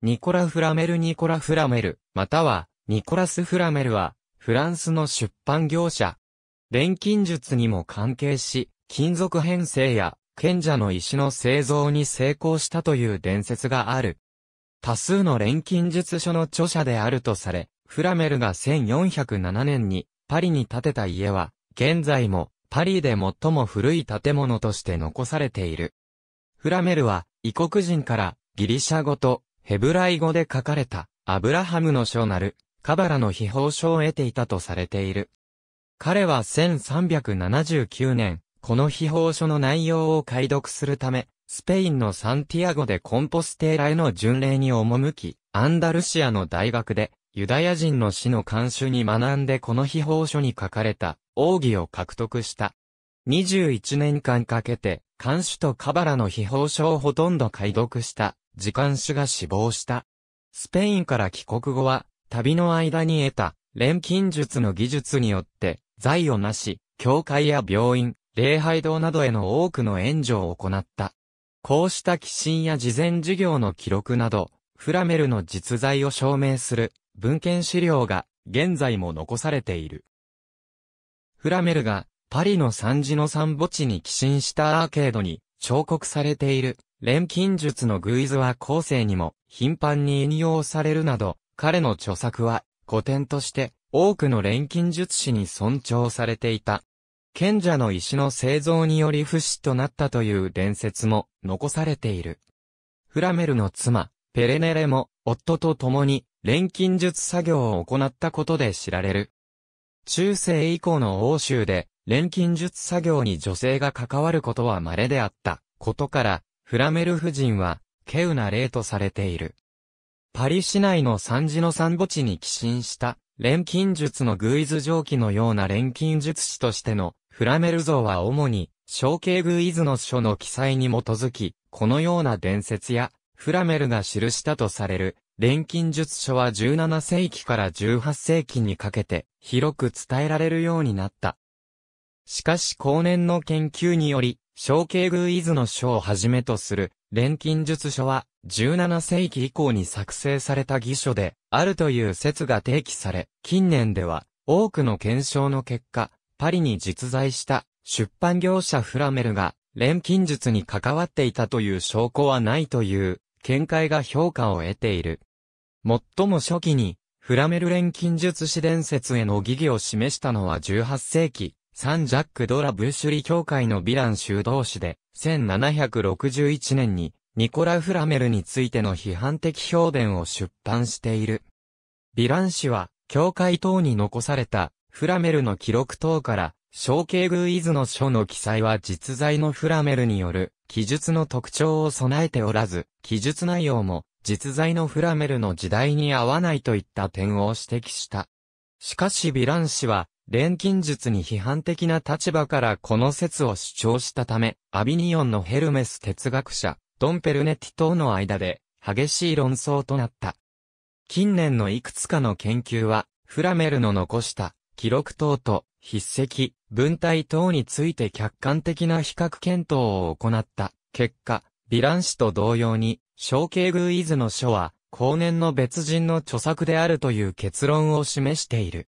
ニコラ・フラメル・ニコラ・フラメル、または、ニコラス・フラメルは、フランスの出版業者。錬金術にも関係し、金属編成や、賢者の石の製造に成功したという伝説がある。多数の錬金術書の著者であるとされ、フラメルが1407年にパリに建てた家は、現在もパリで最も古い建物として残されている。フラメルは異国人からギリシャ語とヘブライ語で書かれた、アブラハムの書なる、カバラの秘宝書を得ていたとされている。彼は1379年、この秘宝書の内容を解読するため、スペインのサンティアゴでコンポステーラへの巡礼に赴き、アンダルシアの大学で、ユダヤ人の死の監修に学んでこの秘宝書に書かれた、奥義を獲得した。21年間かけて、監修とカバラの秘宝書をほとんど解読した。時間主が死亡した。スペインから帰国後は、旅の間に得た、錬金術の技術によって、財をなし、教会や病院、礼拝堂などへの多くの援助を行った。こうした寄進や事前事業の記録など、フラメルの実在を証明する文献資料が現在も残されている。フラメルがパリの三次の三墓地に寄進したアーケードに彫刻されている錬金術のグイズは後世にも頻繁に引用されるなど、彼の著作は古典として多くの錬金術師に尊重されていた。賢者の石の製造により不死となったという伝説も残されている。フラメルの妻、ペレネレも夫と共に錬金術作業を行ったことで知られる。中世以降の欧州で錬金術作業に女性が関わることは稀であったことから、フラメル夫人は、稀有な例とされている。パリ市内の三次の三墓地に寄進した、錬金術のグイズ蒸気のような錬金術師としての、フラメル像は主に、象形イズの書の記載に基づき、このような伝説や、フラメルが記したとされる、錬金術書は17世紀から18世紀にかけて、広く伝えられるようになった。しかし後年の研究により、小慶宮伊豆の書をはじめとする、錬金術書は、17世紀以降に作成された義書で、あるという説が提起され、近年では、多くの検証の結果、パリに実在した出版業者フラメルが錬金術に関わっていたという証拠はないという見解が評価を得ている。最も初期にフラメル錬金術師伝説への疑義を示したのは18世紀サン・ジャック・ド・ラ・ブーシュリ教会のヴィラン修道士で、1761年に、ニコラ・フラメルについての批判的評伝を出版している。ヴィラン氏は、教会等に残された、フラメルの記録等から、小慶宮伊豆の書の記載は実在のフラメルによる記述の特徴を備えておらず、記述内容も実在のフラメルの時代に合わないといった点を指摘した。しかしヴィラン氏は、錬金術に批判的な立場からこの説を主張したため、アビニオンのヘルメス哲学者、ドンペルネティ等の間で、激しい論争となった。近年のいくつかの研究は、フラメルの残した記録等と筆跡、文体等について客観的な比較検討を行った結果、ヴィラン氏と同様に、小慶グイズの書は、後年の別人の著作であるという結論を示している。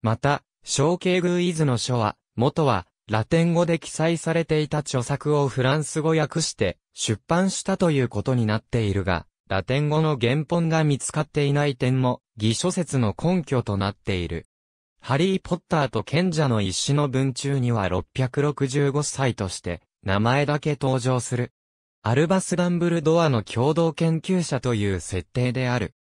また、小慶宮伊豆の書は、元は、ラテン語で記載されていた著作をフランス語訳して出版したということになっているが、ラテン語の原本が見つかっていない点も、偽諸説の根拠となっている。ハリー・ポッターと賢者の石の文中には665歳として、名前だけ登場する。アルバス・ダンブルドアの共同研究者という設定である。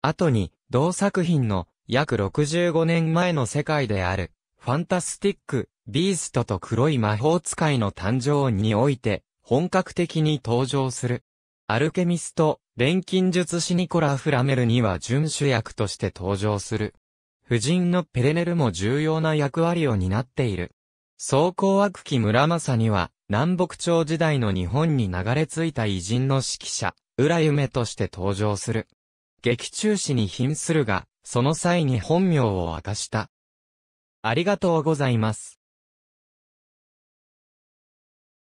後に、同作品の約65年前の世界である、ファンタスティック、ビーストと黒い魔法使いの誕生において、本格的に登場する。アルケミスト、錬金術師ニコラ・フラメルには準主役として登場する。夫人のペレネルも重要な役割を担っている。総工悪鬼村正には、南北朝時代の日本に流れ着いた偉人の指揮者、浦夢として登場する。劇中史に瀕するが、その際に本名を明かした。ありがとうございます。